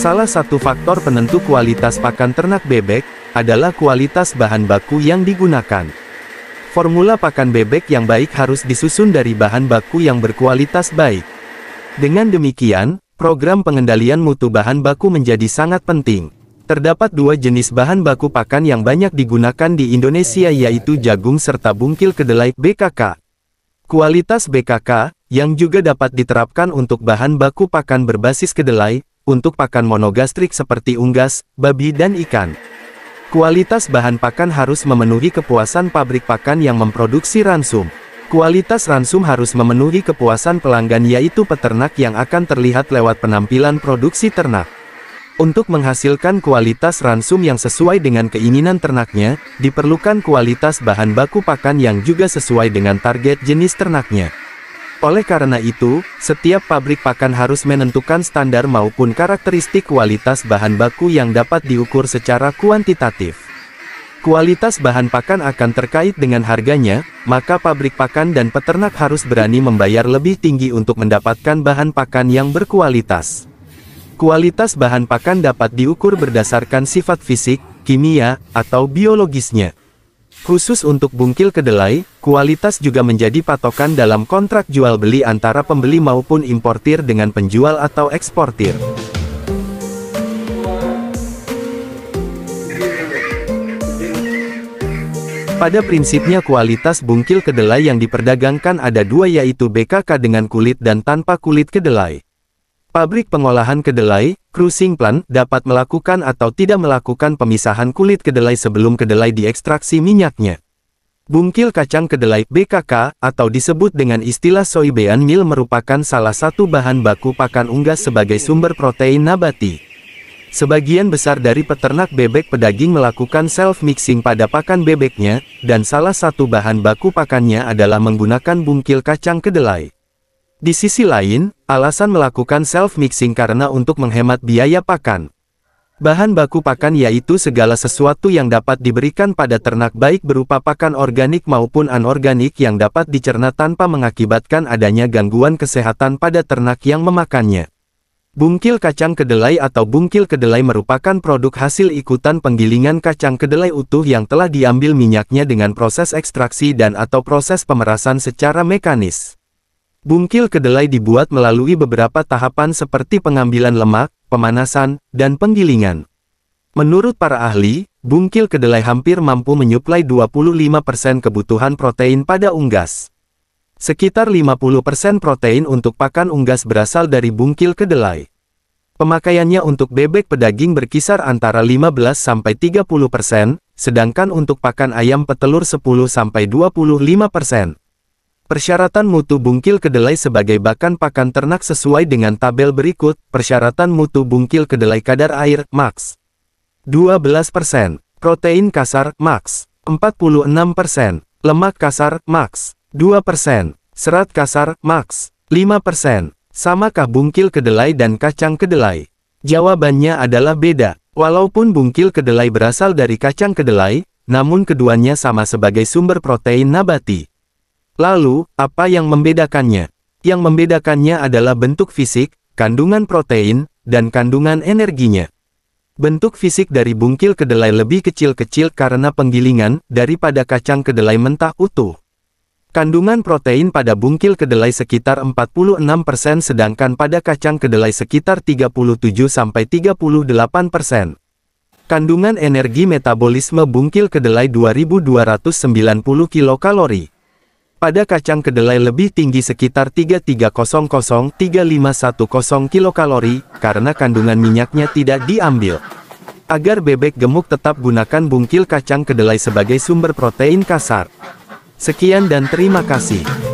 Salah satu faktor penentu kualitas pakan ternak bebek, adalah kualitas bahan baku yang digunakan. Formula pakan bebek yang baik harus disusun dari bahan baku yang berkualitas baik. Dengan demikian, program pengendalian mutu bahan baku menjadi sangat penting. Terdapat dua jenis bahan baku pakan yang banyak digunakan di Indonesia yaitu jagung serta bungkil kedelai BKK. Kualitas BKK, yang juga dapat diterapkan untuk bahan baku pakan berbasis kedelai, untuk pakan monogastrik seperti unggas, babi dan ikan. Kualitas bahan pakan harus memenuhi kepuasan pabrik pakan yang memproduksi ransum. Kualitas ransum harus memenuhi kepuasan pelanggan yaitu peternak yang akan terlihat lewat penampilan produksi ternak. Untuk menghasilkan kualitas ransum yang sesuai dengan keinginan ternaknya, diperlukan kualitas bahan baku pakan yang juga sesuai dengan target jenis ternaknya. Oleh karena itu, setiap pabrik pakan harus menentukan standar maupun karakteristik kualitas bahan baku yang dapat diukur secara kuantitatif. Kualitas bahan pakan akan terkait dengan harganya, maka pabrik pakan dan peternak harus berani membayar lebih tinggi untuk mendapatkan bahan pakan yang berkualitas. Kualitas bahan pakan dapat diukur berdasarkan sifat fisik, kimia, atau biologisnya. Khusus untuk bungkil kedelai, kualitas juga menjadi patokan dalam kontrak jual beli antara pembeli maupun importir dengan penjual atau eksportir. Pada prinsipnya kualitas bungkil kedelai yang diperdagangkan ada dua yaitu BKK dengan kulit dan tanpa kulit kedelai. Pabrik pengolahan kedelai, crushing plant, dapat melakukan atau tidak melakukan pemisahan kulit kedelai sebelum kedelai diekstraksi minyaknya. Bungkil kacang kedelai BKK, atau disebut dengan istilah soybean meal merupakan salah satu bahan baku pakan unggas sebagai sumber protein nabati. Sebagian besar dari peternak bebek pedaging melakukan self-mixing pada pakan bebeknya, dan salah satu bahan baku pakannya adalah menggunakan bungkil kacang kedelai. Di sisi lain, alasan melakukan self-mixing karena untuk menghemat biaya pakan. Bahan baku pakan yaitu segala sesuatu yang dapat diberikan pada ternak baik berupa pakan organik maupun anorganik yang dapat dicerna tanpa mengakibatkan adanya gangguan kesehatan pada ternak yang memakannya. Bungkil kacang kedelai atau bungkil kedelai merupakan produk hasil ikutan penggilingan kacang kedelai utuh yang telah diambil minyaknya dengan proses ekstraksi dan atau proses pemerasan secara mekanis. Bungkil kedelai dibuat melalui beberapa tahapan seperti pengambilan lemak, pemanasan, dan penggilingan. Menurut para ahli, bungkil kedelai hampir mampu menyuplai 25% kebutuhan protein pada unggas. Sekitar 50% protein untuk pakan unggas berasal dari bungkil kedelai. Pemakaiannya untuk bebek pedaging berkisar antara 15-30%, sedangkan untuk pakan ayam petelur 10-25%. Persyaratan mutu bungkil kedelai sebagai bakan pakan ternak sesuai dengan tabel berikut, persyaratan mutu bungkil kedelai kadar air, max. 12%, protein kasar, max. 46%, lemak kasar, max. 2%, serat kasar, max. 5%, samakah bungkil kedelai dan kacang kedelai? Jawabannya adalah beda. Walaupun bungkil kedelai berasal dari kacang kedelai, namun keduanya sama sebagai sumber protein nabati. Lalu, apa yang membedakannya? Yang membedakannya adalah bentuk fisik, kandungan protein, dan kandungan energinya. Bentuk fisik dari bungkil kedelai lebih kecil-kecil karena penggilingan daripada kacang kedelai mentah utuh. Kandungan protein pada bungkil kedelai sekitar 46% sedangkan pada kacang kedelai sekitar 37-38%. Kandungan energi metabolisme bungkil kedelai 2290 kilokalori pada kacang kedelai lebih tinggi sekitar 3300-3510 kilokalori, karena kandungan minyaknya tidak diambil. Agar bebek gemuk tetap gunakan bungkil kacang kedelai sebagai sumber protein kasar. Sekian dan terima kasih.